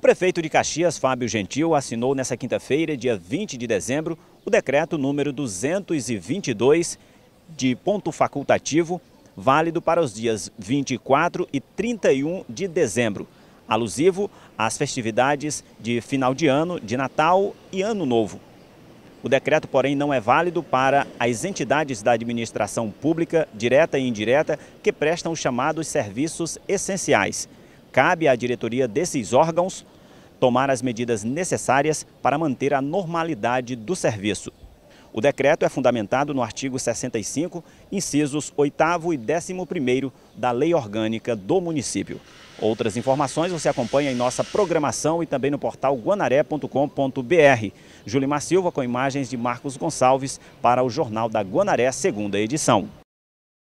O prefeito de Caxias, Fábio Gentil, assinou nesta quinta-feira, dia 20 de dezembro, o decreto número 222 de ponto facultativo, válido para os dias 24 e 31 de dezembro, alusivo às festividades de final de ano, de Natal e Ano Novo. O decreto, porém, não é válido para as entidades da administração pública, direta e indireta, que prestam os chamados serviços essenciais – Cabe à diretoria desses órgãos tomar as medidas necessárias para manter a normalidade do serviço. O decreto é fundamentado no artigo 65, incisos 8 e 11 da Lei Orgânica do Município. Outras informações você acompanha em nossa programação e também no portal guanaré.com.br. Julimar Silva com imagens de Marcos Gonçalves para o Jornal da Guanaré, segunda edição.